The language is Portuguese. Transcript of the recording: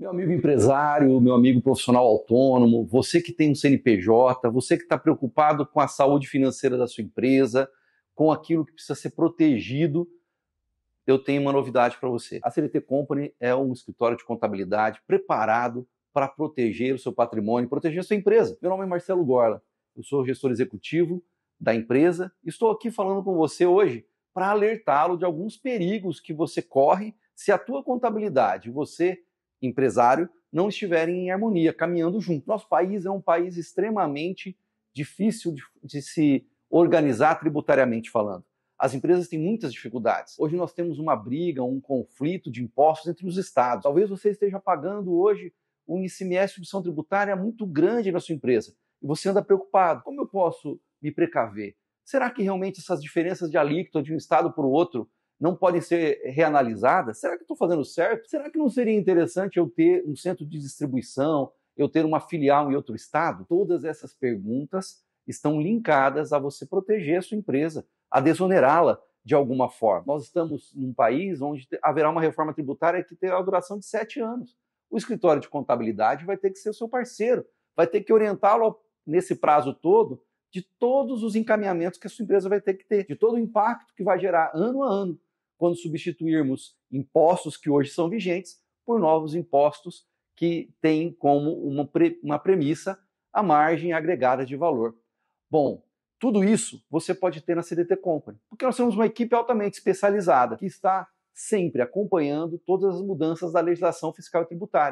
Meu amigo empresário, meu amigo profissional autônomo, você que tem um CNPJ, você que está preocupado com a saúde financeira da sua empresa, com aquilo que precisa ser protegido, eu tenho uma novidade para você. A CLT Company é um escritório de contabilidade preparado para proteger o seu patrimônio, proteger a sua empresa. Meu nome é Marcelo Gorla, eu sou gestor executivo da empresa. Estou aqui falando com você hoje para alertá-lo de alguns perigos que você corre se a tua contabilidade, você empresário não estiverem em harmonia, caminhando junto. Nosso país é um país extremamente difícil de, de se organizar tributariamente falando. As empresas têm muitas dificuldades. Hoje nós temos uma briga, um conflito de impostos entre os estados. Talvez você esteja pagando hoje um ICMS de opção tributária muito grande na sua empresa e você anda preocupado. Como eu posso me precaver? Será que realmente essas diferenças de alíquota de um estado para o outro não podem ser reanalisadas? Será que estou fazendo certo? Será que não seria interessante eu ter um centro de distribuição, eu ter uma filial em outro estado? Todas essas perguntas estão linkadas a você proteger a sua empresa, a desonerá-la de alguma forma. Nós estamos num país onde haverá uma reforma tributária que terá a duração de sete anos. O escritório de contabilidade vai ter que ser o seu parceiro, vai ter que orientá-lo nesse prazo todo de todos os encaminhamentos que a sua empresa vai ter que ter, de todo o impacto que vai gerar ano a ano quando substituirmos impostos que hoje são vigentes por novos impostos que têm como uma, pre, uma premissa a margem agregada de valor. Bom, tudo isso você pode ter na CDT Company, porque nós temos uma equipe altamente especializada que está sempre acompanhando todas as mudanças da legislação fiscal e tributária.